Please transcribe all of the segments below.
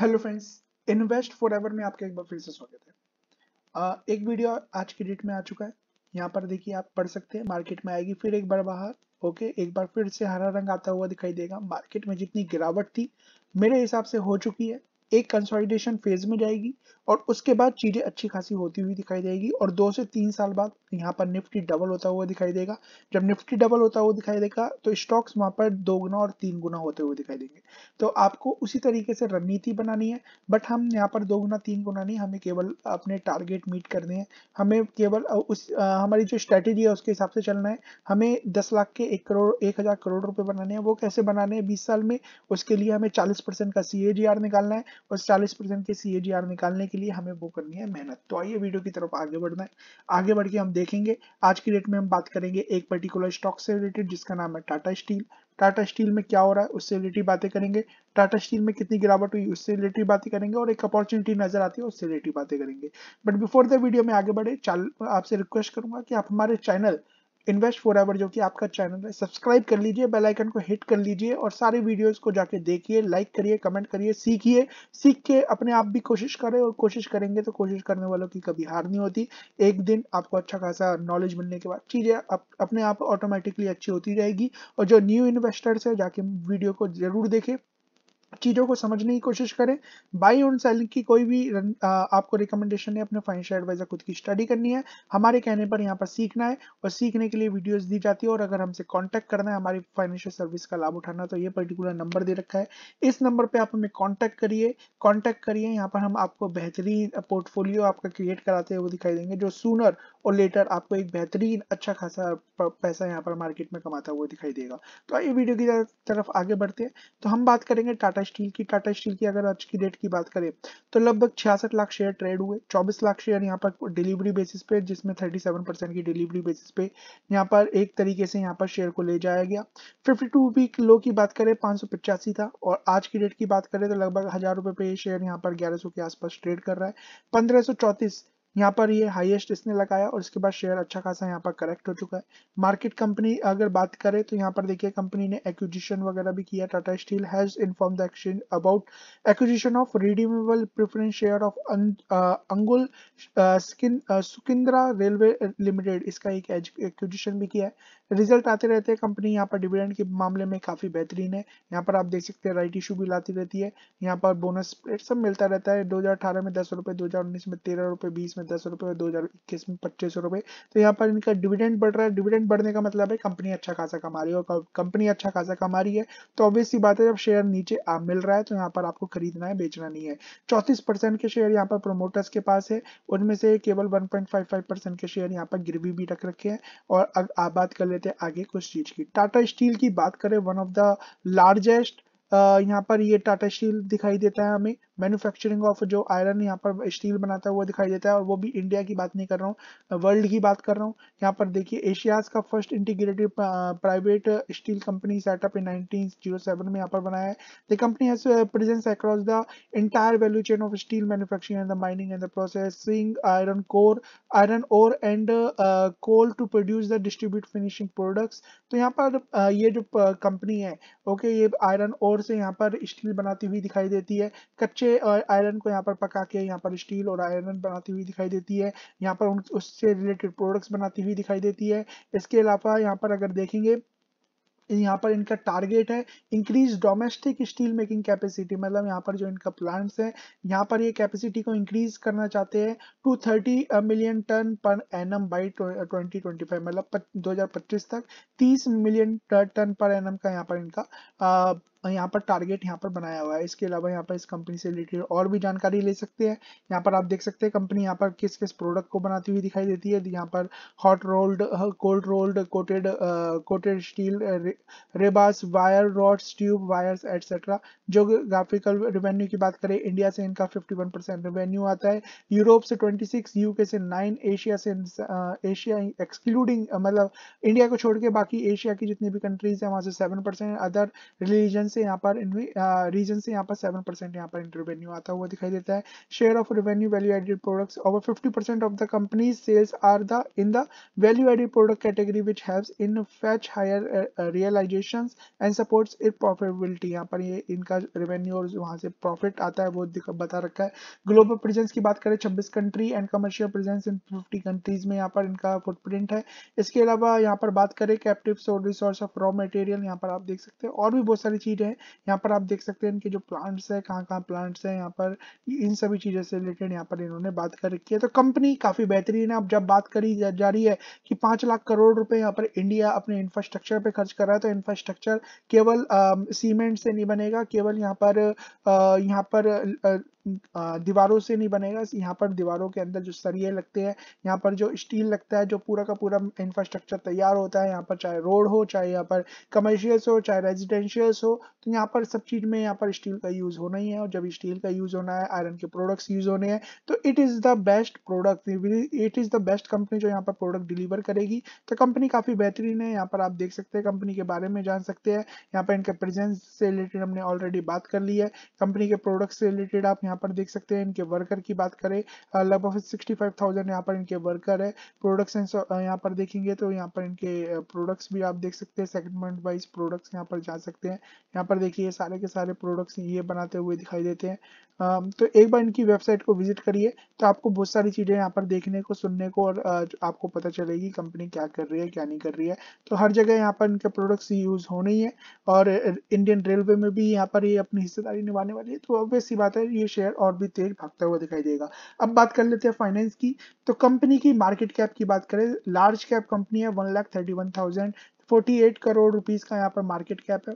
hello friends invest forever में आपका एक बार फिर से स्वागत है एक वीडियो आज की डेट में आ चुका है यहाँ पर देखिए आप पढ़ सकते हैं मार्केट में आएगी फिर एक बार बाहर ओके एक बार फिर से हरा रंग आता हुआ दिखाई देगा मार्केट में जितनी गिरावट थी मेरे हिसाब से हो चुकी है एक कंसोलिडेशन फेज में जाएगी और उसके बाद चीज़ें अच्छी खासी होती हुई दिखाई देगी और दो से तीन साल बाद यहाँ पर निफ्टी डबल होता हुआ दिखाई देगा जब निफ्टी डबल होता हुआ दिखाई देगा तो स्टॉक्स वहाँ पर दो गुना और तीन गुना होते हुए दिखाई देंगे तो आपको उसी तरीके से रणनीति बनानी है बट हम यहाँ पर दो गुना तीन गुना नहीं हमें केवल अपने टारगेट मीट करने हैं हमें केवल उस हमारी जो स्ट्रेटेजी है उसके हिसाब से चलना है हमें दस लाख के एक करोड़ एक हज़ार करोड़ रुपए बनाने हैं वो कैसे बनाने हैं बीस साल में उसके लिए हमें चालीस परसेंट का सी निकालना है और चालीस परसेंट के सी निकालने के लिए हमें वो करनी है मेहनत तो आइए वीडियो की तरफ आगे बढ़ना है आगे बढ़ के हम देखेंगे आज की डेट में हम बात करेंगे एक पर्टिकुलर स्टॉक से रिलेटेड जिसका नाम है टाटा स्टील टाटा स्टील में क्या हो रहा है उससे रिलेटेड बातें करेंगे टाटा स्टील में कितनी गिरावट हुई उससे रिलेटेड बातें करेंगे और एक अपॉर्चुनिटी नजर आती है उससे रिलेटेड बातें करेंगे बट बिफोर द वीडियो में आगे बढ़े आपसे रिक्वेस्ट करूंगा कि आप हमारे चैनल इन्वेस्ट फॉर एवर जो कि आपका चैनल है सब्सक्राइब कर लीजिए बेल आइकन को हिट कर लीजिए और सारे वीडियोस को जाके देखिए लाइक करिए कमेंट करिए सीखिए सीख के अपने आप भी कोशिश करें और कोशिश करेंगे तो कोशिश करने वालों की कभी हार नहीं होती एक दिन आपको अच्छा खासा नॉलेज मिलने के बाद चीज़ें अप, अपने आप ऑटोमेटिकली अच्छी होती जाएगी और जो न्यू इन्वेस्टर्स है जाके वीडियो को जरूर देखें चीज़ों को समझने की कोशिश करें बाई ऑन सेलिंग की कोई भी रन, आ, आपको रिकमेंडेशन है अपने फाइनेंशियल एडवाइजर खुद की स्टडी करनी है हमारे कहने पर यहाँ पर सीखना है और सीखने के लिए वीडियोस दी जाती है और अगर हमसे कांटेक्ट करना है हमारी फाइनेंशियल सर्विस का लाभ उठाना तो ये पर्टिकुलर नंबर दे रखा है इस नंबर पर आप हमें कॉन्टैक्ट करिए कॉन्टैक्ट करिए यहाँ पर हम आपको बेहतरीन पोर्टफोलियो आपका क्रिएट कराते हुए दिखाई देंगे जो सूनर और लेटर आपको एक बेहतरीन अच्छा खासा पैसा यहाँ पर मार्केट में कमाता हुआ दिखाई देगा तो आइए वीडियो की तरफ आगे बढ़ते हैं तो हम बात करेंगे टाटा स्टील की टाटा स्टील की अगर आज की डेट की बात करें तो लगभग छियासठ लाख शेयर ट्रेड हुए चौबीस लाख शेयर यहाँ पर डिलीवरी बेसिस पे जिसमें थर्टी सेवन परसेंट की डिलीवरी बेसिस पे यहाँ पर एक तरीके से यहाँ पर शेयर को ले जाया गया फिफ्टी टू लो की बात करें पाँच सौ था और आज की डेट की बात करें तो लगभग हजार रुपए पे शेयर यहाँ पर ग्यारह सौ के आसपास ट्रेड कर रहा है पंद्रह सौ यहाँ पर ये हाईएस्ट इसने लगाया और इसके बाद शेयर अच्छा खासा यहाँ पर करेक्ट हो चुका है मार्केट कंपनी अगर बात करें तो यहाँ पर देखिए कंपनी ने एक्विजिशन वगैरह भी किया Tata steel has inform the exchange about acquisition of redeemable preference share of Angul Sukinda railway limited इसका एक एक्विजिशन भी किया है रिजल्ट आते रहते हैं कंपनी यहाँ पर डिविडेंड के मामले में काफी बेहतरीन है यहाँ पर आप देख सकते हैं राइट इशू भी लाती रहती है यहाँ पर बोनस सब मिलता रहता है दो में दस रुपए दो में तेरह रुपए बीस में में दस रुपये और दो हजार इक्कीस में पच्चीस रुपये तो यहाँ पर इनका डिविडेंड बढ़ रहा है डिविडेंड बढ़ने का मतलब है कंपनी अच्छा खासा कमा रही है और कंपनी अच्छा खासा कमा रही है तो ऑब्वियसली बात है जब शेयर नीचे आप मिल रहा है तो यहाँ पर आपको खरीदना है बेचना नहीं है चौंतीस के शेयर यहाँ पर प्रोमोटर्स के पास है उनमें से केवल वन के शेयर यहाँ पर गिरवी भी रख रखे हैं और अब आप बात कर लेते हैं आगे कुछ चीज की टाटा स्टील की बात करें वन ऑफ द लार्जेस्ट यहाँ पर ये टाटा स्टील दिखाई देता है हमें मैन्युफैक्चरिंग ऑफ जो आयरन यहाँ पर स्टील बनाता है वो दिखाई देता है और वो भी इंडिया की बात नहीं कर रहा हूँ वर्ल्ड की बात कर रहा हूँ यहाँ पर देखिए एशियाज का first integrated private steel company setup in 1907 में यहाँ पर बनाया है the company has presence across the entire value chain of steel manufacturing and the mining and the processing iron core iron ore and coal to produce the distribute finishing products तो यहाँ पर uh, ये जो कंपनी uh, है okay okay, ये iron ore से यहाँ पर स्टील बनाती हुई दिखाई देती है कच्चे नीचे आयरन को यहाँ पर पका के यहाँ पर स्टील और आयरन बनाती हुई दिखाई देती है यहाँ पर उससे रिलेटेड प्रोडक्ट्स बनाती हुई दिखाई देती है इसके अलावा यहाँ पर अगर देखेंगे यहाँ पर इनका टारगेट है increase domestic steel making capacity मतलब यहाँ पर जो इनका प्लांट्स है यहाँ पर ये कैपेसिटी को इंक्रीज करना चाहते हैं to thirty million tonne per annum by twenty twenty five मतलब दो हजार पच्चीस तक तीस मिलियन टन पर एनम का यहाँ पर इनका आ, यहाँ पर टारगेट यहाँ पर बनाया हुआ है इसके अलावा यहाँ पर इस कंपनी से रिलेटेड और भी जानकारी ले सकते हैं यहाँ पर आप देख सकते हैं कंपनी यहाँ पर किस किस प्रोडक्ट को बनाती हुई दिखाई देती है यहाँ पर hot rolled cold rolled coated coated steel rebars wire rods tube wires et cetera geographical revenue की बात करें इंडिया से इनका फिफ्टी परसेंट रेवेन्यू आता है यूरोप से ट्वेंटी यूके से नाइन एशिया से एशिया एक्सक्लूडिंग मतलब इंडिया को छोड़ के बाकी एशिया की जितनी भी कंट्रीज है वहाँ से सेवन अदर रिलीजन से यहाँ पर रीजन से यहाँ पर सेवन परसेंट यहाँ पर रेवेन्यू आता हुआ दिखाई देता है share of revenue value added products over fifty percent of the company sales are the in the value added product category which helps in fetch higher realisations and supports it profitability यहाँ पर ये इनका revenue और वहाँ से profit आता है वो बता रखा है ग्लोबल प्रेजेंस की बात करें छब्बीस country and commercial presence in fifty countries में यहाँ पर इनका फुटप्रिंट है इसके अलावा यहाँ पर बात करें captive source of raw material यहाँ पर आप देख सकते हैं और भी बहुत सारी चीज़ें है यहाँ पर आप देख सकते हैं इनके जो प्लांट्स है कहाँ कहाँ प्लांट्स है यहाँ पर इन सभी चीज़ों से रिलेटेड यहाँ पर इन्होंने बात कर रखी है तो कंपनी काफ़ी बेहतरीन है अब जब बात करी जा, रही है कि पांच लाख करोड़ रुपए यहाँ पर इंडिया अपने इंफ्रास्ट्रक्चर पे खर्च कर रहा है तो इंफ्रास्ट्रक्चर केवल सीमेंट से नहीं बनेगा केवल यहाँ पर यहाँ पर दीवारों से नहीं बनेगा यहाँ पर दीवारों के अंदर जो सरिये लगते हैं यहाँ पर जो स्टील लगता है जो पूरा का पूरा इंफ्रास्ट्रक्चर तैयार होता है यहाँ पर चाहे रोड हो चाहे यहाँ पर कमर्शियल्स हो चाहे रेजिडेंशियल्स हो तो यहाँ पर सब चीज में यहाँ पर स्टील का यूज होना ही है और जब स्टील का यूज होना है आयरन के प्रोडक्ट्स यूज होने हैं तो it is the best product it is the best company जो यहाँ पर प्रोडक्ट डिलीवर करेगी तो कंपनी काफी बेहतरीन है यहाँ पर आप देख सकते हैं कंपनी के बारे में जान सकते हैं यहाँ पर इनके प्रेजेंस से रिलेटेड हमने ऑलरेडी बात कर ली है कंपनी के प्रोडक्ट से रिलेटेड आप यहाँ यहाँ पर देख सकते हैं इनके वर्कर की बात करें लगभग सिक्सटी फाइव थाउजेंड यहाँ पर इनके वर्कर है प्रोडक्ट्स यहाँ पर देखेंगे तो यहाँ पर इनके प्रोडक्ट्स भी आप देख सकते हैं सेगमेंट वाइज प्रोडक्ट्स यहाँ पर जा सकते हैं यहाँ पर देखिए सारे के सारे प्रोडक्ट्स ये बनाते हुए दिखाई देते हैं तो एक बार इनकी वेबसाइट को विजिट करिए तो आपको बहुत सारी चीज़ें यहाँ पर देखने को सुनने को और आपको पता चलेगी कंपनी क्या कर रही है क्या नहीं कर रही है तो हर जगह यहाँ पर इनके प्रोडक्ट्स यूज़ होने ही है और इंडियन रेलवे में भी यहाँ पर ये अपनी हिस्सेदारी निभाने वाली है तो ऑब्वियस बात है ये शेयर और भी तेज भागता हुआ दिखाई देगा अब बात कर लेते हैं फाइनेंस की तो कंपनी की मार्केट कैप की बात करें लार्ज कैप कंपनी है one lakh thirty one thousand forty eight crore rupees का यहाँ पर मार्केट कैप है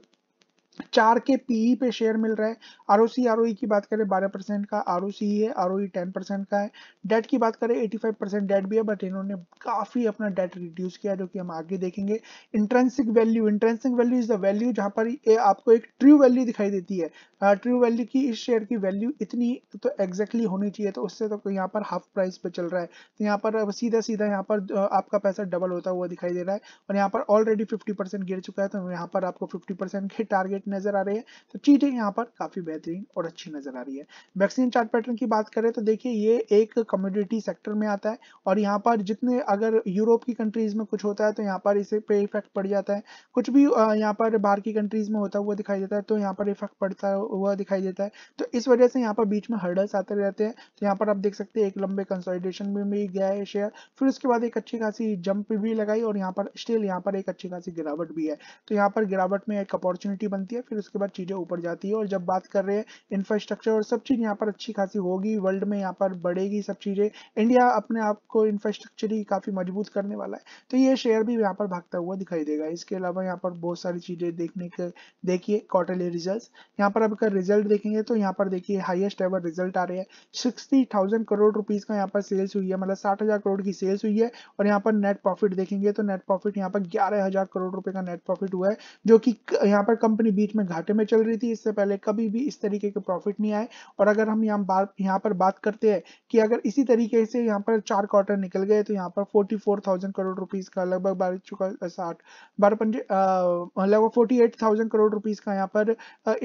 चार के पीई e पे शेयर मिल रहा है आर ओ सी आर की बात करें बारह परसेंट का आर ओ सी है आर ओ टेन परसेंट का है डेट की बात करें एटी फाइव परसेंट डेट भी है बट इन्होंने काफ़ी अपना डेट रिड्यूस किया जो कि हम आगे देखेंगे intrinsic value intrinsic value is the value जहाँ पर आपको एक ट्रू वैल्यू दिखाई देती है ट्रू वैल्यू की इस शेयर की वैल्यू इतनी तो एग्जैक्टली होनी चाहिए तो उससे तो यहाँ पर हाफ प्राइस पे चल रहा है तो यहाँ पर सीधा सीधा यहाँ पर आपका पैसा डबल होता हुआ दिखाई दे रहा है और यहाँ पर ऑलरेडी फिफ्टी गिर चुका है तो यहाँ पर आपको फिफ्टी के टारगेट रेट नजर आ रहे हैं तो चीजें यहाँ पर काफी बेहतरीन और अच्छी नजर आ रही है वैक्सीन चार्ट पैटर्न की बात करें तो देखिए ये एक कम्युनिटी सेक्टर में आता है और यहाँ पर जितने अगर यूरोप की कंट्रीज में कुछ होता है तो यहाँ पर इसे पे इफेक्ट पड़ जाता है कुछ भी यहाँ पर बाहर की कंट्रीज में होता हुआ दिखाई देता है तो यहाँ पर इफेक्ट पड़ता हुआ दिखाई देता है तो इस वजह से यहाँ पर बीच में हर्डल्स आते रहते हैं तो यहाँ पर आप देख सकते हैं एक लंबे कंसोलिडेशन में भी गया है शेयर फिर उसके बाद एक अच्छी खासी जंप भी लगाई और यहाँ पर स्टिल यहाँ पर एक अच्छी खासी गिरावट भी है तो यहाँ पर गिरावट में एक अपॉर्चुनिटी बनती बनती है फिर उसके बाद चीज़ें ऊपर जाती है और जब बात कर रहे हैं इंफ्रास्ट्रक्चर और सब चीज़ यहाँ पर अच्छी खासी होगी वर्ल्ड में यहाँ पर बढ़ेगी सब चीज़ें इंडिया अपने आप को इंफ्रास्ट्रक्चर ही काफ़ी मजबूत करने वाला है तो ये शेयर भी यहाँ पर भागता हुआ दिखाई देगा इसके अलावा यहाँ पर बहुत सारी चीज़ें देखने के देखिए क्वार्टरली रिजल्ट यहाँ पर अगर रिजल्ट देखेंगे तो यहाँ पर देखिए हाइएस्ट एवर रिजल्ट आ रहे हैं सिक्सटी करोड़ रुपीज़ का यहाँ पर सेल्स हुई है मतलब साठ करोड़ की सेल्स हुई है और यहाँ पर नेट प्रॉफिट देखेंगे तो नेट प्रॉफिट यहाँ पर ग्यारह करोड़ रुपए का नेट प्रॉफिट हुआ है जो कि यहाँ पर कंपनी बीच में घाटे में चल रही थी इससे पहले कभी भी इस तरीके के प्रॉफिट नहीं आए और अगर हम यहाँ बात यहाँ पर बात करते हैं कि अगर इसी तरीके से यहाँ पर चार क्वार्टर निकल गए तो यहाँ पर forty four thousand crore rupees का लगभग बारह चुका साठ बारह पंजे लगभग forty eight thousand crore rupees का यहाँ पर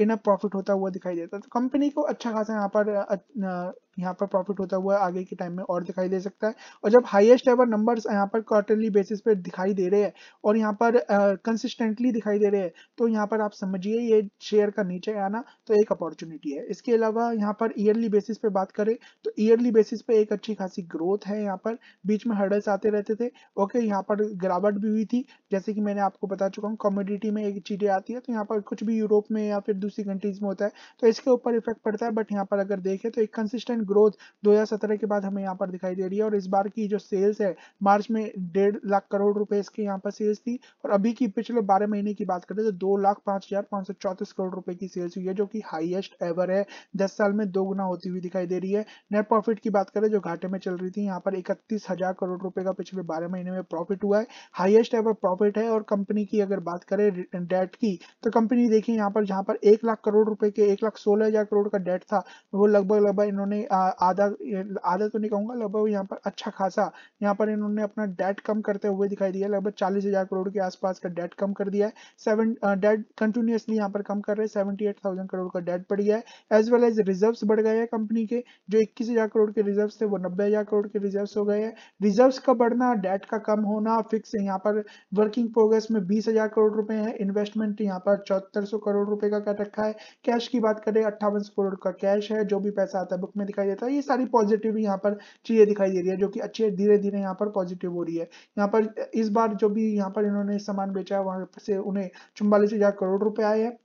इनफ प्रॉफिट होता हुआ दिखाई देता तो कंपनी को अच्छा खासा यहाँ पर यहाँ पर प्रॉफिट होता हुआ आगे के टाइम में और दिखाई दे सकता है और जब हाईएस्ट एवर नंबर्स यहाँ पर क्वार्टरली बेसिस पे दिखाई दे रहे हैं और यहाँ पर कंसिस्टेंटली uh, दिखाई दे रहे हैं तो यहाँ पर आप समझिए ये शेयर का नीचे आना तो एक अपॉर्चुनिटी है इसके अलावा यहाँ पर ईयरली बेसिस पे बात करें तो ईयरली बेसिस पे एक अच्छी खासी ग्रोथ है यहाँ पर बीच में हर्डल्स आते रहते थे ओके यहाँ पर गिरावट भी हुई थी जैसे कि मैंने आपको बता चुका हूँ कॉमोडिटी में एक चीज़ें आती है तो यहाँ पर कुछ भी यूरोप में या फिर दूसरी कंट्रीज में होता है तो इसके ऊपर इफेक्ट पड़ता है बट यहाँ पर अगर देखें तो एक कंसिस्टेंट ग्रोथ 2017 के बाद हमें यहाँ पर दिखाई दे रही है और इस बार की जो सेल्स है मार्च में डेढ़ लाख करोड़ रुपए इसके यहाँ पर सेल्स थी और अभी की पिछले बारह महीने की बात करें तो दो लाख पांच हजार पांच सौ चौतीस करोड़ रुपए की सेल्स हुई है जो कि हाईएस्ट एवर है दस साल में दो गुना होती हुई दिखाई दे रही है नेट प्रॉफिट की बात करें जो घाटे में चल रही थी यहाँ पर इकतीस हजार करोड़ रुपए का पिछले बारह महीने में प्रॉफिट हुआ है हाइएस्ट एवर प्रॉफिट है और कंपनी की अगर बात करें डेट की तो कंपनी देखिए यहाँ पर जहाँ पर एक लाख करोड़ रुपए के एक लाख सोलह हजार करोड़ का डेट था वो लगभग लगभग इन्होंने आधा आधा तो नहीं कहूंगा लगभग यहाँ पर अच्छा खासा यहाँ पर इन्होंने अपना डेट कम करते हुए दिखाई दिया लगभग चालीस हजार करोड़ के आसपास का डेट कम कर दिया है सेवन डेट कंटिन्यूसली यहाँ पर कम कर रहे हैं सेवेंटी एट थाउजेंड करोड़ का डेट पड़ गया है एज वेल एज रिजर्व बढ़ गए हैं कंपनी के जो इक्कीस करोड़ के रिजर्व थे वो नब्बे करोड़ के रिजर्व हो गए हैं रिजर्व का बढ़ना डेट का कम होना फिक्स यहाँ पर वर्किंग प्रोग्रेस में बीस करोड़ रुपए है इन्वेस्टमेंट यहाँ पर चौहत्तर करोड़ रुपए का कर रखा है कैश की बात करें अट्ठावन करोड़ का कैश है जो भी पैसा आता है बुक में दिखाई दिखाई देता है ये सारी पॉजिटिव यहाँ पर चीजें दिखाई दे रही है जो कि अच्छी धीरे धीरे यहाँ पर पॉजिटिव हो रही है यहाँ पर इस बार जो भी यहाँ पर इन्होंने सामान बेचा है वहां से उन्हें चुम्बालीस हजार करोड़ रुपए आए हैं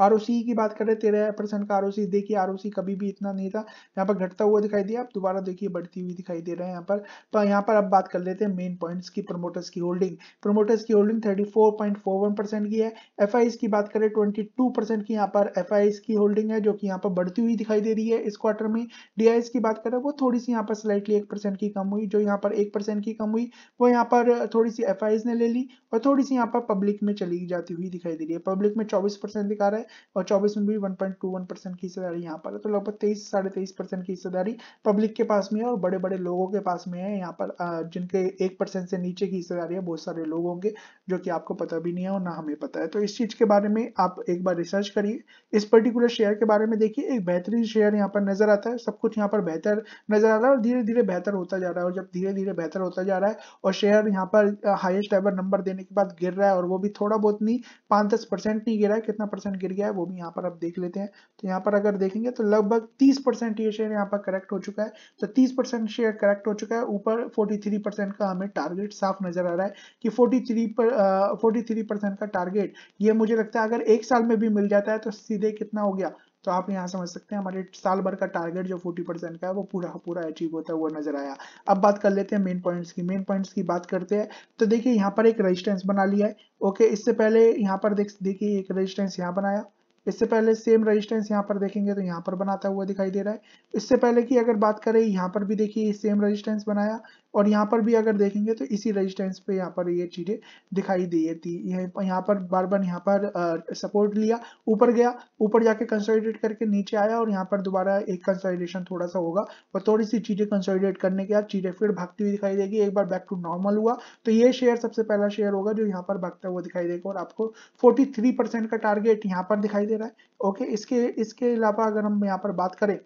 आर की बात करें तेरह परसेंट का आर देखिए आर कभी भी इतना नहीं था यहाँ पर घटता हुआ दिखाई दिया आप दोबारा देखिए बढ़ती हुई दिखाई दे रहा है यहाँ पर तो यहाँ पर अब बात कर लेते हैं मेन पॉइंट्स की प्रमोटर्स की होल्डिंग प्रमोटर्स की होल्डिंग 34.41 परसेंट की है एफ की बात करें ट्वेंटी परसेंट की यहाँ पर एफ की होल्डिंग है जो की यहाँ पर बढ़ती हुई दिखाई दे रही है इस क्वार्टर में डी की बात करें वो थोड़ी सी यहाँ पर स्लाइटली एक परसेंट की कम हुई जो यहाँ पर एक परसेंट की कम हुई वो यहाँ पर थोड़ी सी एफ ने ले ली और थोड़ी सी यहाँ पर पब्लिक में चली जाती हुई दिखाई दे रही है पब्लिक में चौबीस दिखा रहा है है और 24 में भी 1.21 परसेंट की हिस्सेदारी यहाँ पर है तो लगभग तेईस साढ़े तेईस परसेंट की हिस्सेदारी पब्लिक के पास में है और बड़े बड़े लोगों के पास में है यहाँ पर जिनके एक परसेंट से नीचे की हिस्सेदारी है बहुत सारे लोग होंगे जो कि आपको पता भी नहीं है और ना हमें पता है तो इस चीज के बारे में आप एक बार रिसर्च करिए इस पर्टिकुलर शेयर के बारे में देखिए एक बेहतरीन शेयर यहाँ पर नजर आता है सब कुछ यहाँ पर बेहतर नजर आ रहा है और धीरे धीरे बेहतर होता जा रहा है और जब धीरे धीरे बेहतर होता जा रहा है और शेयर यहाँ पर हाइएस्ट एवर नंबर देने के बाद गिर रहा है और वो भी थोड़ा बहुत नहीं पांच दस परसेंट नहीं गिरा है कितना परसेंट परसेंट गिर गया है वो भी यहाँ पर आप देख लेते हैं तो यहाँ पर अगर देखेंगे तो लगभग 30 परसेंट ये शेयर यहाँ पर करेक्ट हो चुका है तो 30 परसेंट शेयर करेक्ट हो चुका है ऊपर 43 परसेंट का हमें टारगेट साफ नजर आ रहा है कि 43 पर फोर्टी परसेंट का टारगेट ये मुझे लगता है अगर एक साल में भी मिल जाता है तो सीधे कितना हो गया तो आप यहाँ समझ सकते हैं हमारे साल भर का टारगेट जो 40 परसेंट का है वो पूरा पूरा अचीव होता है वो नजर आया अब बात कर लेते हैं मेन पॉइंट्स की मेन पॉइंट्स की बात करते हैं तो देखिए यहाँ पर एक रजिस्टेंस बना लिया है ओके इससे पहले यहाँ पर देख देखिए एक रजिस्टेंस यहाँ बनाया इससे पहले सेम रेजिस्टेंस यहाँ पर देखेंगे तो यहाँ पर बनाता हुआ दिखाई दे रहा है इससे पहले की अगर बात करें यहाँ पर भी देखिए सेम रेजिस्टेंस बनाया और यहाँ पर भी अगर देखेंगे तो इसी रेजिस्टेंस पे यहाँ पर ये चीज़ें दिखाई दिए थी यहाँ पर बार बार यहाँ पर सपोर्ट लिया ऊपर गया ऊपर जाके कंसोलिडेट करके नीचे आया और यहाँ पर दोबारा एक कंसोलिडेशन थोड़ा सा होगा और थोड़ी सी चीज़ें कंसोलिडेट करने के बाद चीज़ें फिर भागती हुई दिखाई देगी एक बार बैक टू नॉर्मल हुआ तो ये शेयर सबसे पहला शेयर होगा जो यहाँ पर भागता हुआ दिखाई देगा और आपको फोर्टी का टारगेट यहाँ पर दिखाई दे रहा है ओके इसके इसके अलावा अगर हम यहाँ पर बात करें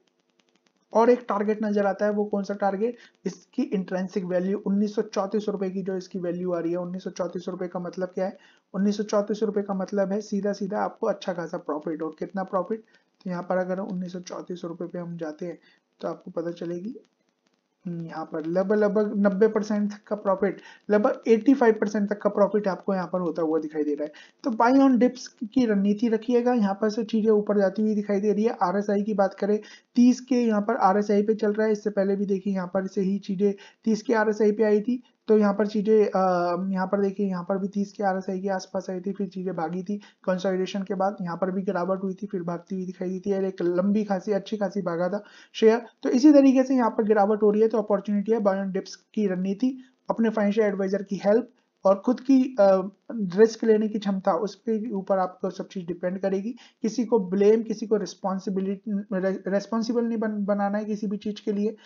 और एक टारगेट नजर आता है वो कौन सा टारगेट इसकी इंट्रेंसिक वैल्यू उन्नीस रुपए की जो इसकी वैल्यू आ रही है उन्नीस रुपए का मतलब क्या है उन्नीस रुपए का मतलब है सीधा सीधा आपको अच्छा खासा प्रॉफिट और कितना प्रॉफिट तो यहाँ पर अगर उन्नीस रुपए पे हम जाते हैं तो आपको पता चलेगी यहाँ पर लगभग लगभग नब्बे परसेंट तक का प्रॉफिट लगभग एट्टी फाइव परसेंट तक का प्रॉफिट आपको यहाँ पर होता हुआ दिखाई दे रहा है तो बाई ऑन डिप्स की रणनीति रखिएगा यहाँ पर से चीजें ऊपर जाती हुई दिखाई दे रही है आरएसआई की बात करें तीस के यहाँ पर आरएसआई पे चल रहा है इससे पहले भी देखिए यहाँ पर से ही चीजें तीस के आर पे आई थी तो यहाँ पर चीज़ें यहाँ पर देखिए यहाँ पर भी तीस की आर एस आई के आसपास आई थी फिर चीज़ें भागी थी कंसोलिडेशन के बाद यहाँ पर भी गिरावट हुई थी फिर भागती हुई दिखाई दी थी और एक लंबी खासी अच्छी खासी भागा था शेयर तो इसी तरीके से यहाँ पर गिरावट हो रही है तो अपॉर्चुनिटी है बायोन डिप्स की रणनीति अपने फाइनेंशियल एडवाइजर की हेल्प और खुद की रिस्क लेने की क्षमता उसके ऊपर आपको सब चीज़ डिपेंड करेगी किसी को ब्लेम किसी को रिस्पॉन्सिबिलिटी रेस्पॉन्सिबल नहीं बन, बनाना है किसी भी चीज़ के लिए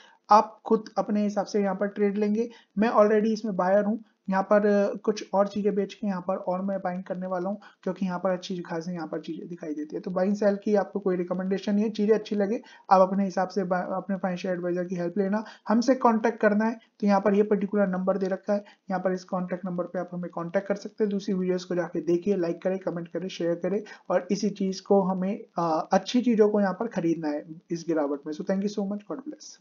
आप खुद अपने हिसाब से यहाँ पर ट्रेड लेंगे मैं ऑलरेडी इसमें बायर हूँ यहाँ पर कुछ और चीज़ें बेच के यहाँ पर और मैं बाइंग करने वाला हूँ क्योंकि यहाँ पर अच्छी खासी यहाँ पर चीज़ें दिखाई देती है तो बाइंग सेल की आपको कोई रिकमेंडेशन नहीं है चीज़ें अच्छी लगे आप अपने हिसाब से अपने फाइनेंशियल एडवाइजर की हेल्प लेना हमसे कॉन्टैक्ट करना है तो यहाँ पर ये पर्टिकुलर नंबर दे रखा है यहाँ पर इस कॉन्टेक्ट नंबर पर आप हमें कॉन्टेक्ट कर सकते हैं दूसरी वीडियोज़ को जाके देखिए लाइक करे कमेंट करे शेयर करे और इसी चीज़ को हमें अच्छी चीज़ों को यहाँ पर खरीदना है इस गिरावट में so thank you so much God bless